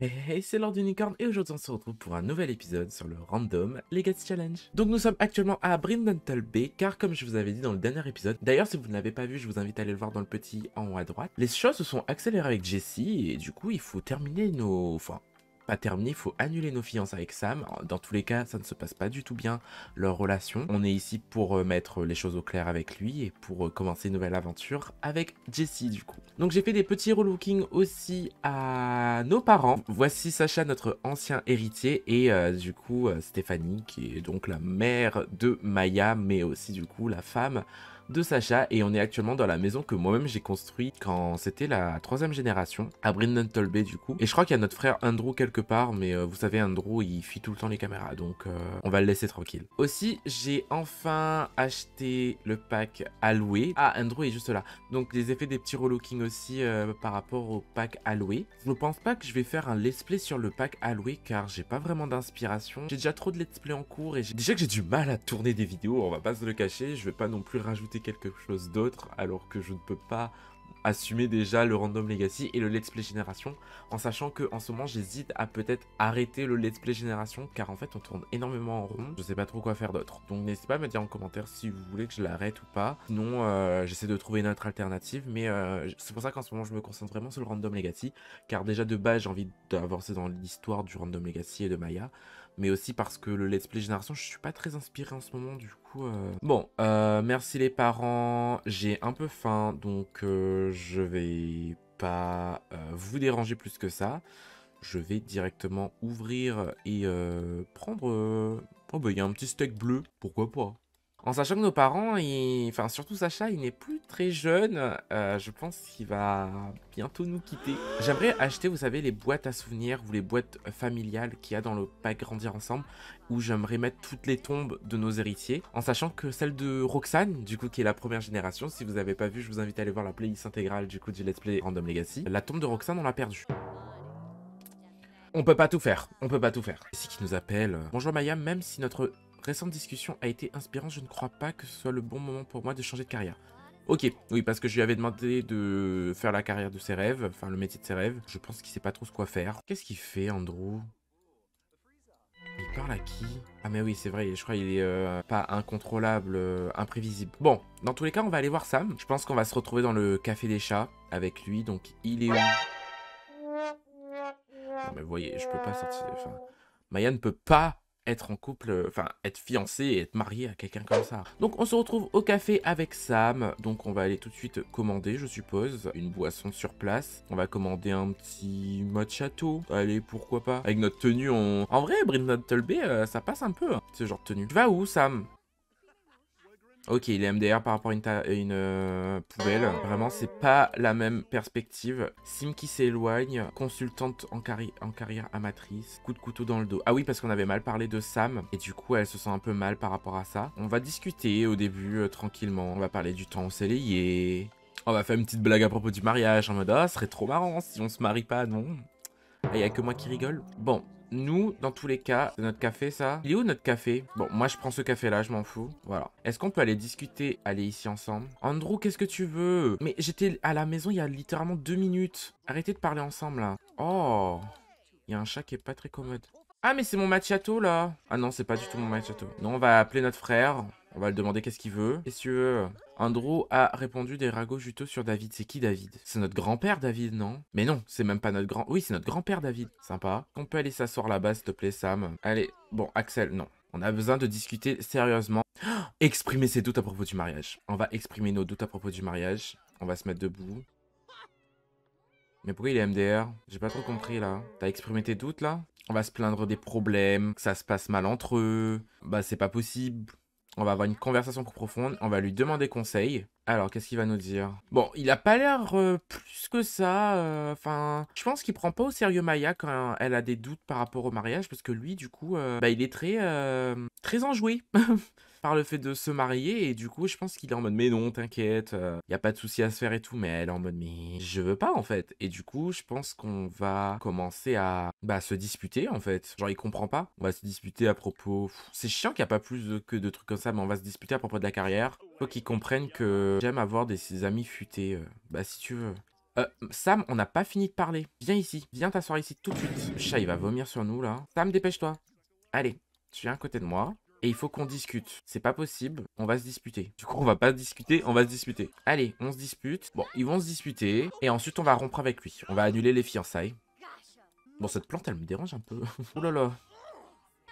Hey, c'est Lord Unicorn et aujourd'hui on se retrouve pour un nouvel épisode sur le Random Legacy Challenge. Donc nous sommes actuellement à Brindental Bay car comme je vous avais dit dans le dernier épisode, d'ailleurs si vous ne l'avez pas vu je vous invite à aller le voir dans le petit en haut à droite, les choses se sont accélérées avec Jessie et du coup il faut terminer nos... Enfin, pas terminer, il faut annuler nos fiances avec Sam. Dans tous les cas, ça ne se passe pas du tout bien leur relation. On est ici pour euh, mettre les choses au clair avec lui et pour euh, commencer une nouvelle aventure avec Jessie du coup. Donc j'ai fait des petits relooking aussi à nos parents. Voici Sacha, notre ancien héritier, et euh, du coup euh, Stéphanie, qui est donc la mère de Maya, mais aussi du coup la femme de Sacha et on est actuellement dans la maison que moi-même j'ai construite quand c'était la troisième génération à Brindleton Bay du coup. Et je crois qu'il y a notre frère Andrew quelque part, mais euh, vous savez Andrew il fuit tout le temps les caméras donc euh, on va le laisser tranquille. Aussi j'ai enfin acheté le pack alloué. Ah Andrew est juste là. Donc les effets des petits relooking aussi euh, par rapport au pack alloué. Je ne pense pas que je vais faire un let's play sur le pack alloué car j'ai pas vraiment d'inspiration. J'ai déjà trop de let's play en cours et déjà que j'ai du mal à tourner des vidéos, on va pas se le cacher, je vais pas non plus rajouter quelque chose d'autre alors que je ne peux pas assumer déjà le Random Legacy et le Let's Play Génération, en sachant que en ce moment j'hésite à peut-être arrêter le Let's Play Génération, car en fait on tourne énormément en rond, je sais pas trop quoi faire d'autre. Donc n'hésitez pas à me dire en commentaire si vous voulez que je l'arrête ou pas, sinon euh, j'essaie de trouver une autre alternative, mais euh, c'est pour ça qu'en ce moment je me concentre vraiment sur le Random Legacy, car déjà de base j'ai envie d'avancer dans l'histoire du Random Legacy et de Maya, mais aussi parce que le let's play génération, je suis pas très inspiré en ce moment du coup. Euh. Bon, euh, merci les parents, j'ai un peu faim, donc je euh, je vais pas vous déranger plus que ça. Je vais directement ouvrir et prendre... Oh bah il y a un petit steak bleu, pourquoi pas en sachant que nos parents, enfin surtout Sacha, il n'est plus très jeune. Euh, je pense qu'il va bientôt nous quitter. J'aimerais acheter, vous savez, les boîtes à souvenirs ou les boîtes familiales qu'il y a dans le pack Grandir Ensemble, où j'aimerais mettre toutes les tombes de nos héritiers. En sachant que celle de Roxane, du coup, qui est la première génération, si vous n'avez pas vu, je vous invite à aller voir la playlist intégrale du coup du Let's Play Random Legacy. La tombe de Roxane, on l'a perdue on peut pas tout faire, on peut pas tout faire. C'est qui nous appelle. Bonjour Maya, même si notre récente discussion a été inspirante, je ne crois pas que ce soit le bon moment pour moi de changer de carrière. Ok, oui, parce que je lui avais demandé de faire la carrière de ses rêves, enfin le métier de ses rêves. Je pense qu'il sait pas trop ce quoi faire. Qu'est-ce qu'il fait, Andrew Il parle à qui Ah mais oui, c'est vrai, je crois qu'il est euh, pas incontrôlable, euh, imprévisible. Bon, dans tous les cas, on va aller voir Sam. Je pense qu'on va se retrouver dans le Café des Chats avec lui, donc il est où Non mais vous voyez, je peux pas sortir... Enfin, Maya ne peut pas être en couple, euh, enfin être fiancé et être marié à quelqu'un comme ça. Donc on se retrouve au café avec Sam, donc on va aller tout de suite commander je suppose, une boisson sur place. On va commander un petit château. allez pourquoi pas. Avec notre tenue on... En vrai Brindle Tolbé euh, ça passe un peu, hein. ce genre de tenue. Tu vas où Sam Ok, il est MDR par rapport à une, euh, poubelle. Euh. Vraiment, c'est pas la même perspective. Sim qui s'éloigne, consultante en, carrière amatrice, coup de couteau dans le dos. Ah oui, parce qu'on avait mal parlé de Sam, et du coup, elle se sent un peu mal par rapport à ça. On va discuter au début, euh, tranquillement. On va parler du temps au On va faire une petite blague à propos du mariage, en mode ah, « ce serait trop marrant si on se marie pas, non ?» Il ah, y a que moi qui rigole. Bon, nous, dans tous les cas, notre café ça. Il est où notre café Bon, moi je prends ce café là, je m'en fous. Voilà. Est-ce qu'on peut aller discuter, aller ici ensemble Andrew, qu'est-ce que tu veux Mais j'étais à la maison il y a littéralement deux minutes. Arrêtez de parler ensemble là. Oh Il y a un chat qui est pas très commode. Ah mais c'est mon machiato là Ah non, c'est pas du tout mon machiato. Non, on va appeler notre frère. On va le demander qu'est-ce qu'il veut. Messieurs, Andrew a répondu des ragots juteux sur David. C'est qui David C'est notre grand-père David, non Mais non, c'est même pas notre grand... Oui, c'est notre grand-père David. Sympa. Qu'on peut aller s'asseoir là-bas, s'il te plaît, Sam Allez, bon, Axel, non. On a besoin de discuter sérieusement. exprimer ses doutes à propos du mariage. On va exprimer nos doutes à propos du mariage. On va se mettre debout. Mais pourquoi il est MDR J'ai pas trop compris, là. T'as exprimé tes doutes, là On va se plaindre des problèmes, ça se passe mal entre eux. Bah, c'est pas possible. On va avoir une conversation plus profonde. On va lui demander conseil. Alors, qu'est-ce qu'il va nous dire Bon, il a pas l'air euh, plus que ça. Euh, enfin, je pense qu'il prend pas au sérieux Maya quand elle a des doutes par rapport au mariage, parce que lui, du coup, euh, bah, il est très, très enjoué. par le fait de se marier et du coup je pense qu'il est en mode mais non t'inquiète il euh, y a pas de souci à se faire et tout mais elle est en mode mais je veux pas en fait et du coup je pense qu'on va commencer à bah, se disputer en fait genre il comprend pas on va se disputer à propos c'est chiant qu'il y a pas plus que de trucs comme ça mais on va se disputer à propos de la carrière faut qu'ils comprennent que j'aime avoir des, amis futés euh. bah si tu veux euh, Sam, on n'a pas fini de parler. Viens ici. Viens t'asseoir ici tout de suite. Le chat, il va vomir sur nous, là. Sam, dépêche-toi. Allez, tu viens à côté de moi et il faut qu'on discute. C'est pas possible, on va se disputer. Du coup, on va pas discuter, on va se disputer. Allez, on se dispute. Bon, ils vont se disputer et ensuite on va rompre avec lui. On va annuler les fiançailles. Bon, cette plante, elle me dérange un peu. Oh là là.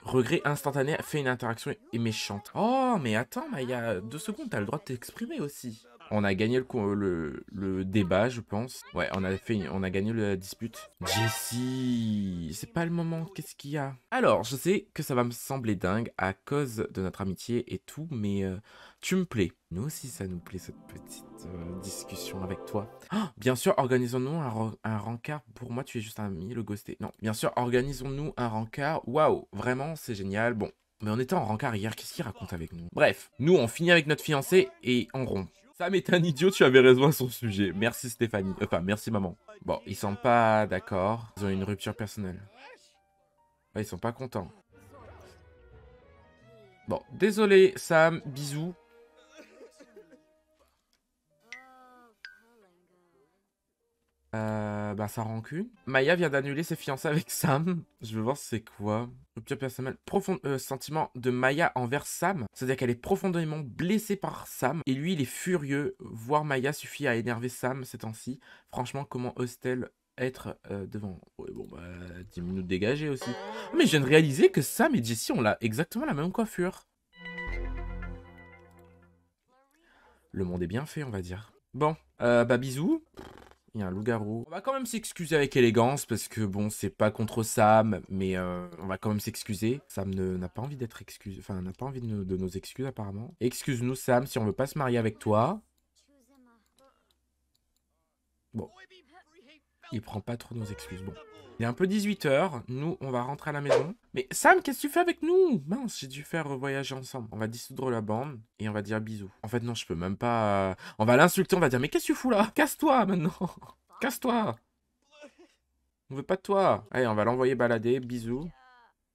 Regret instantané fait une interaction méchante. Oh, mais attends, Il y a deux secondes, t'as le droit de t'exprimer aussi. On a gagné le, le, débat, je pense. Ouais, on a, fait, on a gagné la dispute. Jessie, c'est pas le moment, qu'est-ce qu'il y a Alors, je sais que ça va me sembler dingue à cause de notre amitié et tout, mais euh, tu me plais. Nous aussi, ça nous plaît, cette petite euh, discussion avec toi. Oh, bien sûr, organisons-nous un, rencard. Pour moi, tu es juste un ami, le ghosté. Non, bien sûr, organisons-nous un rencard. Waouh, vraiment, c'est génial. Bon, mais on était en rencard hier, qu'est-ce qu'il raconte avec nous Bref, nous on finit avec notre fiancé et on rompt. Sam est un idiot, tu avais raison à son sujet. Merci Stéphanie. Enfin, merci maman. Bon, ils sont pas d'accord. Ils ont une rupture personnelle. ils sont pas contents. Bon, désolé Sam, bisous. Euh... Euh, bah ça sa rancune. Maya vient d'annuler ses fiançailles avec Sam. Je veux voir c'est quoi. Profond euh, sentiment de Maya envers Sam. C'est-à-dire qu'elle est profondément blessée par Sam. Et lui, il est furieux. Voir Maya suffit à énerver Sam ces temps-ci. Franchement, comment Hostel être euh, devant. Ouais, bon, bah, 10 minutes dégager aussi. mais je viens de réaliser que Sam et Jessie ont là exactement la même coiffure. Le monde est bien fait, on va dire. Bon, bah bisous. Il y a un loup-garou. On va quand même s'excuser avec élégance parce que bon, c'est pas contre Sam, mais euh, on va quand même s'excuser. Sam n'a pas envie d'être excusé, enfin n'a pas envie de nos, de nos excuses apparemment. Excuse-nous Sam si on veut pas se marier avec toi. Bon. Il prend pas trop nos excuses. Bon. Il est un peu 18h. Nous, on va rentrer à la maison. Mais Sam, qu'est-ce que tu fais avec nous Mince, j'ai dû faire voyager ensemble. On va dissoudre la bande et on va dire bisous. En fait, non, je peux même pas... Euh, on va l'insulter, on va dire, mais qu'est-ce que tu fous là Casse-toi maintenant Casse-toi On veut pas de toi Allez, on va l'envoyer balader. Bisous.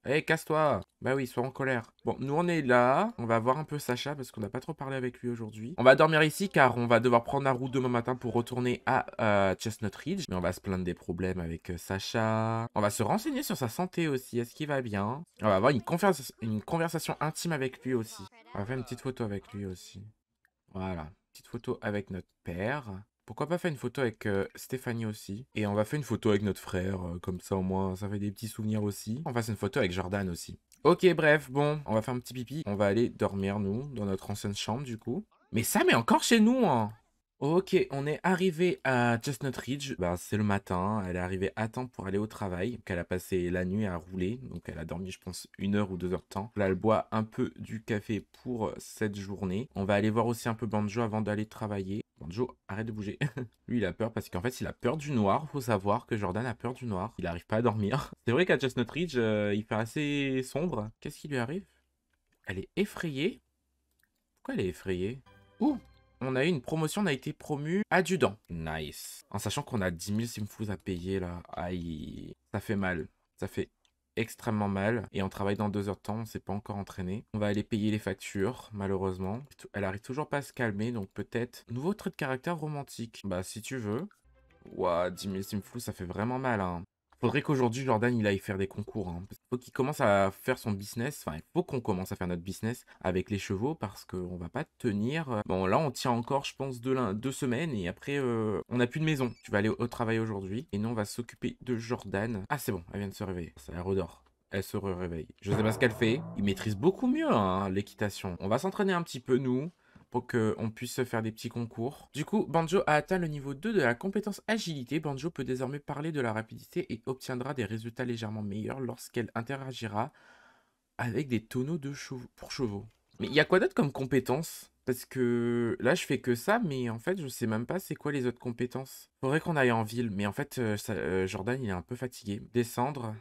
Eh, casse-toi Bah oui, sois en colère. Bon, nous on est là. On va voir un peu Sacha parce qu'on n'a pas trop parlé avec lui aujourd'hui. On va dormir ici car on va devoir prendre la route demain matin pour retourner à euh, Chestnut Ridge. Mais on va se plaindre des problèmes avec euh, Sacha. On va se renseigner sur sa santé aussi. Est-ce qu'il va bien On va avoir une conversation intime avec lui aussi. On va faire une petite photo avec lui aussi. Voilà. Petite photo avec notre père. Pourquoi pas faire une photo avec euh, Stéphanie aussi Et on va faire une photo avec notre frère, euh, comme ça au moins ça fait des petits souvenirs aussi. On va faire une photo avec Jordan aussi. Ok bref, bon, on va faire un petit pipi. On va aller dormir nous, dans notre ancienne chambre du coup. Mais ça, mais encore chez nous hein Ok, on est arrivé à Chestnut Ridge. Bah, c'est le matin. Elle est arrivée à temps pour aller au travail. qu'elle a passé la nuit à rouler. Donc, elle a dormi, je pense, une heure ou deux heures de temps. Là, elle boit un peu du café pour euh, cette journée. On va aller voir aussi un peu Banjo avant d'aller travailler. Bon, Joe, arrête de bouger. Lui, il a peur parce qu'en fait, il a peur du noir. Il Faut savoir que Jordan a peur du noir. Il n'arrive pas à dormir. C'est vrai qu'à Chestnut Ridge, euh, il fait assez sombre. Qu'est-ce qui lui arrive Elle est effrayée. Pourquoi elle est effrayée Ouh on a eu une promotion, on a été promu adjudant. Nice. En sachant qu'on a 10 000 simfous à payer là. Aïe. Ça fait mal. Ça fait extrêmement mal et on travaille dans deux heures de temps, on s'est pas encore entraîné. On va aller payer les factures, malheureusement. Elle arrive toujours pas à se calmer, donc peut-être... Nouveau trait de caractère romantique. Bah si tu veux. Ouah, 10 000 flou, ça fait vraiment mal, hein. Faudrait qu'aujourd'hui, Jordan, il aille faire des concours. Hein. Il faut qu'il commence à faire son business. Enfin, il faut qu'on commence à faire notre business avec les chevaux parce qu'on va pas tenir. Euh, bon, là, on tient encore, je pense, deux, deux semaines et après, euh, on n'a plus de maison. Tu vas aller au, travail aujourd'hui et nous, on va s'occuper de Jordan. Ah, c'est bon, elle vient de se réveiller. Ça la redort elle se réveille. Je sais pas ce qu'elle fait. Il maîtrise beaucoup mieux hein, l'équitation. On va s'entraîner un petit peu, nous pour qu'on puisse faire des petits concours. Du coup, Banjo a atteint le niveau 2 de la compétence agilité. Banjo peut désormais parler de la rapidité et obtiendra des résultats légèrement meilleurs lorsqu'elle interagira avec des tonneaux de pour chevaux. Mais il y a quoi d'autre comme compétence Parce que là, je fais que ça, mais en fait, je sais même pas c'est quoi les autres compétences. Faudrait qu'on aille en ville, mais en fait, euh, euh, Jordan, il est un peu fatigué. Descendre.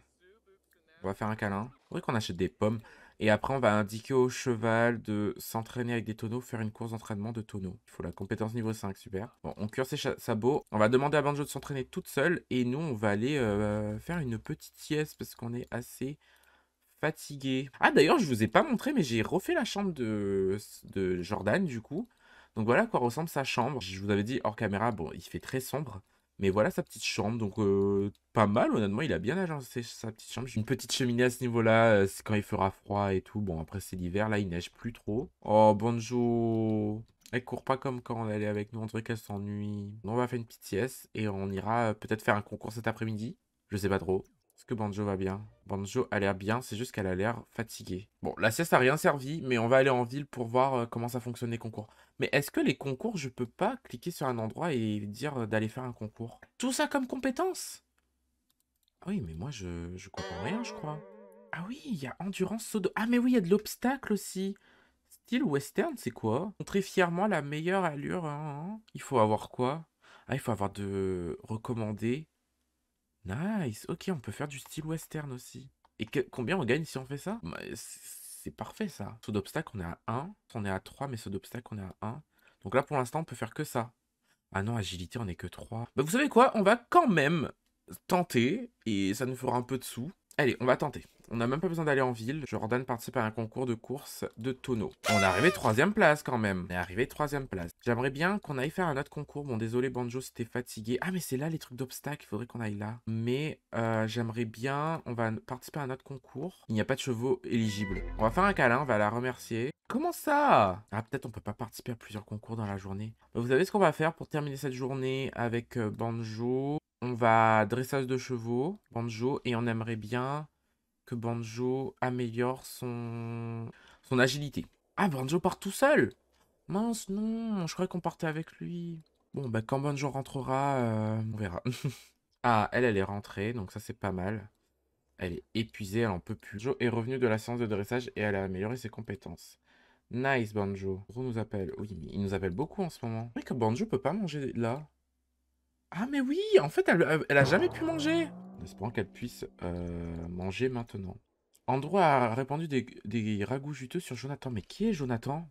On va faire un câlin. Faudrait qu'on achète des pommes. Et après, on va indiquer au cheval de s'entraîner avec des tonneaux, faire une course d'entraînement de tonneaux. Il faut la compétence niveau 5, super. Bon, on cure ses sabots. On va demander à Banjo de s'entraîner toute seule. Et nous, on va aller euh, faire une petite sieste parce qu'on est assez fatigué. Ah, d'ailleurs, je vous ai pas montré, mais j'ai refait la chambre de, de Jordan, du coup. Donc voilà à quoi ressemble sa chambre. Je vous avais dit hors caméra, bon, il fait très sombre. Mais voilà sa petite chambre, donc pas mal, honnêtement, il a bien agencé sa petite chambre. Une petite cheminée à ce niveau-là, c'est quand il fera froid et tout. Bon, après c'est l'hiver, là il neige plus trop. Oh, Banjo Elle court pas comme quand on allait avec nous, on dirait qu'elle s'ennuie. On va faire une petite sieste et on ira peut-être faire un concours cet après-midi. Je sais pas trop. Est-ce que Banjo va bien Banjo a l'air bien, c'est juste qu'elle a l'air fatiguée. Bon, la sieste a rien servi, mais on va aller en ville pour voir comment ça fonctionne les concours. Mais est-ce que les concours, je peux pas cliquer sur un endroit et dire d'aller faire un concours Tout ça comme compétence ah oui, mais moi, je, je comprends rien, je crois. Ah oui, il y a endurance, saut Ah mais oui, il y a de l'obstacle aussi Style western, c'est quoi Montrer fièrement la meilleure allure, hein, hein. Il faut avoir quoi Ah, il faut avoir de... recommander. Nice Ok, on peut faire du style western aussi. Et combien on gagne si on fait ça bah, c'est parfait ça. Saut d'obstacle, on est à 1. On est à 3, mais saut d'obstacle, on est à 1. Donc là, pour l'instant, on peut faire que ça. Ah non, agilité, on est que 3. Bah, vous savez quoi On va quand même tenter. Et ça nous fera un peu de sous. Allez, on va tenter. On n'a même pas besoin d'aller en ville. Jordan participe à un concours de course de tonneaux. On est arrivé troisième place quand même. On est arrivé troisième place. J'aimerais bien qu'on aille faire un autre concours. Bon, désolé Banjo c'était fatigué. Ah, mais c'est là les trucs d'obstacles. Il faudrait qu'on aille là. Mais euh, j'aimerais bien... On va participer à un autre concours. Il n'y a pas de chevaux éligibles. On va faire un câlin. On va la remercier. Comment ça Ah, peut-être on peut pas participer à plusieurs concours dans la journée. Bah, vous savez ce qu'on va faire pour terminer cette journée avec euh, Banjo on va dressage de chevaux, banjo, et on aimerait bien que Banjo améliore son, son agilité. Ah, Banjo part tout seul Mince, non, je croyais qu'on partait avec lui. Bon, bah quand Banjo rentrera, euh, on verra. ah, elle, elle est rentrée, donc ça c'est pas mal. Elle est épuisée, elle en peut plus. Banjo est revenue de la séance de dressage et elle a amélioré ses compétences. Nice, Banjo. Roux nous appelle. Oui, il nous appelle beaucoup en ce moment. C'est que Banjo peut pas manger là. Ah, mais oui, en fait, elle, elle a jamais pu manger en espérant qu'elle puisse euh, manger maintenant. Andro a répandu des, des, ragoûts juteux sur Jonathan. Mais qui est Jonathan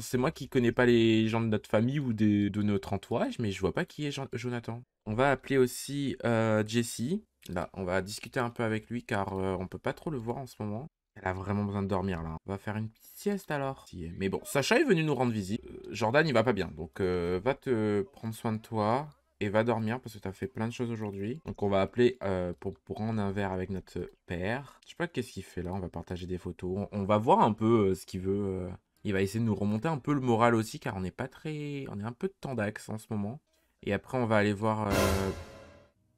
C'est moi qui connais pas les gens de notre famille ou de, notre entourage, mais je vois pas qui est Jonathan. On va appeler aussi euh, Jessie. Là, on va discuter un peu avec lui car euh, on peut pas trop le voir en ce moment. Elle a vraiment besoin de dormir là. On va faire une petite sieste alors. Mais bon, Sacha est venu nous rendre visite. Jordan, il va pas bien, donc va te prendre soin de toi et va dormir parce que tu fait plein de choses aujourd'hui. Donc on va appeler euh, pour prendre un verre avec notre père. Je sais pas qu'est-ce qu'il fait là, on va partager des photos. On, va voir un peu euh, ce qu'il veut. Euh. Il va essayer de nous remonter un peu le moral aussi car on n'est pas très... On est un peu de temps en ce moment. Et après on va aller voir...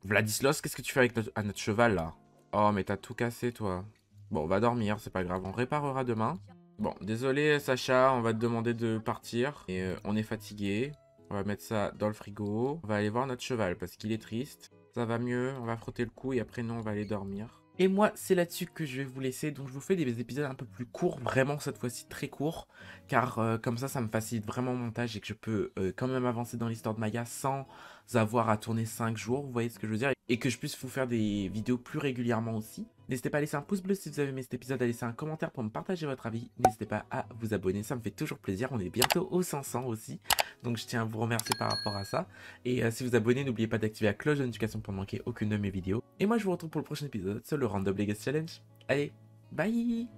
Vladislos qu'est-ce que tu fais avec notre, à notre cheval là Oh mais t'as tout cassé toi. Bon on va dormir, c'est pas grave, on réparera demain. Bon, désolé Sacha, on va te demander de partir. Et on est fatigué. On va mettre ça dans le frigo. On va aller voir notre cheval parce qu'il est triste. Ça va mieux, on va frotter le cou et après nous on va aller dormir. Et moi, c'est là-dessus que je vais vous laisser. Donc, je vous fais des épisodes un peu plus courts, vraiment cette fois-ci très courts, car euh, comme ça, ça me facilite vraiment mon montage et que je peux euh, quand même avancer dans l'histoire de Maya sans avoir à tourner 5 jours. Vous voyez ce que je veux dire et que je puisse vous faire des vidéos plus régulièrement aussi. N'hésitez pas à laisser un pouce bleu si vous avez aimé cet épisode, à laisser un commentaire pour me partager votre avis. N'hésitez pas à vous abonner, ça me fait toujours plaisir. On est bientôt aux 500 aussi, donc je tiens à vous remercier par rapport à ça. Et euh, si vous abonnez, n'oubliez pas d'activer la cloche de notification pour ne manquer aucune de mes vidéos. Et moi, je vous retrouve pour le prochain épisode sur le Random Legacy Challenge. Allez, bye